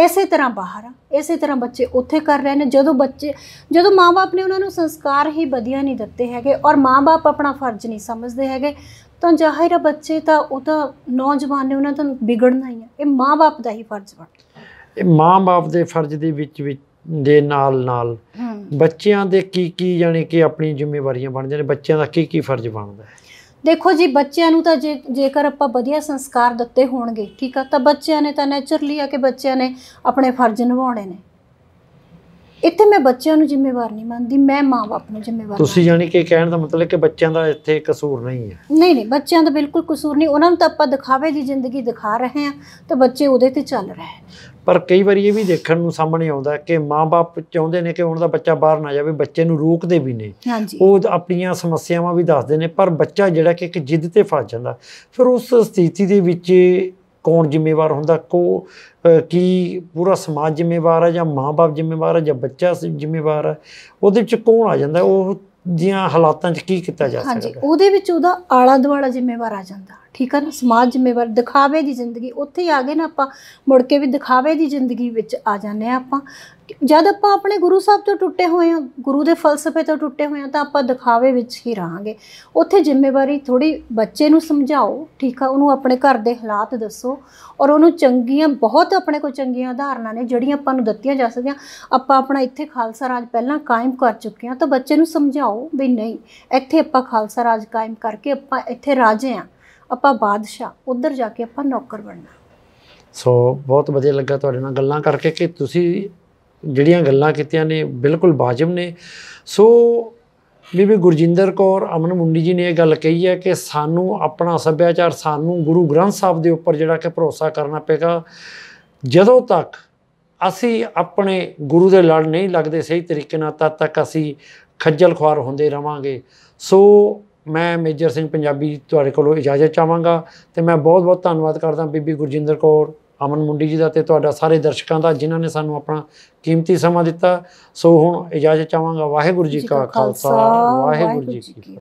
ਇਸੇ ਤਰ੍ਹਾਂ ਬਾਹਰ ਇਸੇ ਤਰ੍ਹਾਂ ਬੱਚੇ ਉੱਥੇ ਕਰ ਰਹੇ ਨੇ ਜਦੋਂ ਬੱਚੇ ਜਦੋਂ ਮਾਪੇ ਆਪਣੇ ਉਹਨਾਂ ਨੂੰ ਸੰਸਕਾਰ ਹੀ ਵਧੀਆ ਨਹੀਂ ਦਿੱਤੇ ਹੈਗੇ ਔਰ ਮਾਪੇ ਆਪਣਾ ਫਰਜ਼ ਨਹੀਂ ਸਮਝਦੇ ਹੈਗੇ ਤਾਂ ਜ਼ਾਹਿਰ ਹੈ ਬੱਚੇ ਤਾਂ ਉਹ ਤਾਂ ਨੌਜਵਾਨ ਨੇ ਉਹਨਾਂ ਤੋਂ ਵਿਗੜਨਾ ਹੀ ਹੈ ਇਹ ਮਾਂ-ਬਾਪ ਦਾ ਹੀ ਫਰਜ਼ ਵਾ ਇਹ ਮਾਂ-ਬਾਪ ਦੇ ਫਰਜ਼ ਦੇ ਵਿੱਚ ਵਿੱਚ ਦੇ ਨਾਲ ਨਾਲ ਬੱਚਿਆਂ ਦੇ ਕੀ ਕੀ ਯਾਨੀ ਕਿ ਆਪਣੀ ਜ਼ਿੰਮੇਵਾਰੀਆਂ ਬਣ ਜਾਂਦੇ ਬੱਚਿਆਂ ਦਾ ਕੀ ਕੀ ਫਰਜ਼ ਬਣਦਾ ਹੈ ਦੇਖੋ ਜੀ ਬੱਚਿਆਂ ਨੂੰ ਤਾਂ ਜੇ ਜੇਕਰ ਆਪਾਂ ਵਧੀਆ ਸੰਸਕਾਰ ਦਿੱਤੇ ਹੋਣਗੇ ਠੀਕ ਆ ਤਾਂ ਬੱਚਿਆਂ ਨੇ ਤਾਂ ਨੇਚਰਲੀ ਆ ਕਿ ਬੱਚਿਆਂ ਨੇ ਆਪਣੇ ਫਰਜ਼ ਨਿਭਾਉਣੇ ਨੇ ਇੱਥੇ ਮੈਂ ਬੱਚਿਆਂ ਨੂੰ ਜ਼ਿੰਮੇਵਾਰ ਨਹੀਂ ਮੰਨਦੀ ਮੈਂ ਮਾਪਿਆਂ ਨੂੰ ਜ਼ਿੰਮੇਵਾਰ ਤੁਸੀਂ ਜਾਨੀ ਕਿ ਕਹਿਣ ਦਾ ਮਤਲਬ ਕਿ ਬੱਚਿਆਂ ਦਾ ਇੱਥੇ ਕਸੂਰ ਨਹੀਂ ਹੈ ਨਹੀਂ ਨਹੀਂ ਬੱਚਿਆਂ ਦਾ ਬਿਲਕੁਲ ਕਸੂਰ ਨਹੀਂ ਉਹਨਾਂ ਨੂੰ ਤਾਂ ਆਪਾਂ ਦਿਖਾਵੇ ਦੀ ਜ਼ਿੰਦਗੀ ਦਿਖਾ ਰਹੇ ਹਾਂ ਤੇ ਬੱਚੇ ਉਹਦੇ ਤੇ ਚੱਲ ਰਹੇ ਪਰ ਕਈ ਵਾਰੀ ਇਹ ਵੀ ਦੇਖਣ ਨੂੰ ਸਾਹਮਣੇ ਆਉਂਦਾ ਕਿ ਮਾਪੇ ਚਾਹੁੰਦੇ ਨੇ ਕਿ ਉਹਨਾਂ ਦਾ ਬੱਚਾ ਬਾਹਰ ਨਾ ਜਾਵੇ ਬੱਚੇ ਨੂੰ ਰੋਕਦੇ ਵੀ ਨੇ ਉਹ ਆਪਣੀਆਂ ਸਮੱਸਿਆਵਾਂ ਵੀ ਦੱਸਦੇ ਨੇ ਪਰ ਬੱਚਾ ਜਿਹੜਾ ਕਿ ਇੱਕ ਜਿੱਦ ਤੇ ਫਸ ਜਾਂਦਾ ਫਿਰ ਉਸ ਸਥਿਤੀ ਦੇ ਵਿੱਚ ਕੌਣ ਜ਼ਿੰਮੇਵਾਰ ਹੁੰਦਾ ਕੋ ਕੀ ਪੂਰਾ ਸਮਾਜ ਜ਼ਿੰਮੇਵਾਰ ਹੈ ਜਾਂ ਮਾਪੇ ਜ਼ਿੰਮੇਵਾਰ ਹੈ ਜਾਂ ਬੱਚਾ ਜ਼ਿੰਮੇਵਾਰ ਹੈ ਉਹਦੇ ਵਿੱਚ ਕੌਣ ਆ ਜਾਂਦਾ ਉਹ ਦੀਆਂ ਹਾਲਾਤਾਂ 'ਚ ਕੀ ਕੀਤਾ ਜਾ ਸਕਦਾ ਹਾਂਜੀ ਉਹਦੇ ਵਿੱਚ ਉਹਦਾ ਆਲਾ ਦੁਆਲਾ ਜ਼ਿੰਮੇਵਾਰ ਆ ਜਾਂਦਾ ਠੀਕ ਹੈ ਨਾ ਸਮਾਜ ਜ਼ਿੰਮੇਵਾਰ ਦਿਖਾਵੇ ਦੀ ਜ਼ਿੰਦਗੀ ਉੱਥੇ ਆ ਗਏ ਨਾ ਆਪਾਂ ਮੁੜ ਕੇ ਵੀ ਦਿਖਾਵੇ ਦੀ ਜ਼ਿੰਦਗੀ ਵਿੱਚ ਆ ਜਾਂਦੇ ਆ ਆਪਾਂ ਜਦ ਆਪਾਂ ਆਪਣੇ ਗੁਰੂ ਸਾਹਿਬ ਤੋਂ ਟੁੱਟੇ ਹੋਏ ਆ ਗੁਰੂ ਦੇ ਫਲਸਫੇ ਤੋਂ ਟੁੱਟੇ ਹੋਏ ਆ ਤਾਂ ਆਪਾਂ ਦਿਖਾਵੇ ਵਿੱਚ ਹੀ ਰਹਾਂਗੇ ਉੱਥੇ ਜ਼ਿੰਮੇਵਾਰੀ ਥੋੜੀ ਬੱਚੇ ਨੂੰ ਸਮਝਾਓ ਠੀਕ ਆ ਉਹਨੂੰ ਆਪਣੇ ਘਰ ਦੇ ਹਾਲਾਤ ਦੱਸੋ ਔਰ ਉਹਨੂੰ ਚੰਗੀਆਂ ਬਹੁਤ ਆਪਣੇ ਕੋਲ ਚੰਗੀਆਂ ਉਦਾਹਰਨਾਂ ਨੇ ਜਿਹੜੀਆਂ ਆਪਾਂ ਨੂੰ ਦਿੱਤੀਆਂ ਜਾ ਸਕਦੀਆਂ ਆਪਾਂ ਆਪਣਾ ਇੱਥੇ ਖਾਲਸਾ ਰਾਜ ਪਹਿਲਾਂ ਕਾਇਮ ਕਰ ਚੁੱਕੇ ਆ ਤਾਂ ਬੱਚੇ ਨੂੰ ਸਮਝਾਓ ਵੀ ਨਹੀਂ ਇੱਥੇ ਆਪਾਂ ਖਾਲਸਾ ਰਾਜ ਕਾਇਮ ਕਰਕੇ ਆਪਾਂ ਇੱਥੇ ਰਾਜੇ ਆ ਆਪਾਂ ਬਾਦਸ਼ਾਹ ਉੱਧਰ ਜਾ ਕੇ ਆਪਾਂ ਨੌਕਰ ਬਣਨਾ ਸੋ ਬਹੁਤ ਵਧੀਆ ਲੱਗਾ ਤੁਹਾਡੇ ਨਾਲ ਗੱਲਾਂ ਕਰਕੇ ਕਿ ਤੁਸੀਂ ਜਿਹੜੀਆਂ ਗੱਲਾਂ ਕੀਤੀਆਂ ਨੇ ਬਿਲਕੁਲ ਵਾਜਬ ਨੇ ਸੋ ਬੀਬੀ ਗੁਰਜਿੰਦਰ ਕੌਰ ਅਮਨ ਮੁੰਡੀ ਜੀ ਨੇ ਇਹ ਗੱਲ ਕਹੀ ਹੈ ਕਿ ਸਾਨੂੰ ਆਪਣਾ ਸੱਭਿਆਚਾਰ ਸਾਨੂੰ ਗੁਰੂ ਗ੍ਰੰਥ ਸਾਹਿਬ ਦੇ ਉੱਪਰ ਜਿਹੜਾ ਕਿ ਭਰੋਸਾ ਕਰਨਾ ਪਏਗਾ ਜਦੋਂ ਤੱਕ ਅਸੀਂ ਆਪਣੇ ਗੁਰੂ ਦੇ ਲੜ ਨਹੀਂ ਲੱਗਦੇ ਸਹੀ ਤਰੀਕੇ ਨਾਲ ਤਦ ਤੱਕ ਅਸੀਂ ਖੱਜਲ ਖੁਆਰ ਹੁੰਦੇ ਰਵਾਂਗੇ ਸੋ ਮੈਂ ਮੇਜਰ ਸਿੰਘ ਪੰਜਾਬੀ ਤੁਹਾਡੇ ਕੋਲੋਂ ਇਜਾਜ਼ਤ ਚਾਹਾਂਗਾ ਤੇ ਮੈਂ ਬਹੁਤ ਬਹੁਤ ਧੰਨਵਾਦ ਕਰਦਾ ਬੀਬੀ ਗੁਰਜਿੰਦਰ ਕੌਰ ਅਮਨ ਮੁੰਡੀ ਜੀ ਦਾ ਤੇ ਤੁਹਾਡਾ ਸਾਰੇ ਦਰਸ਼ਕਾਂ ਦਾ ਜਿਨ੍ਹਾਂ ਨੇ ਸਾਨੂੰ ਆਪਣਾ ਕੀਮਤੀ ਸਮਾਂ ਦਿੱਤਾ ਸੋ ਹੁਣ ਇਜਾਜ਼ਤ ਚਾਹਾਂਗਾ ਵਾਹਿਗੁਰੂ ਜੀ ਕਾ ਖਾਲਸਾ ਵਾਹਿਗੁਰੂ ਜੀ ਕੀ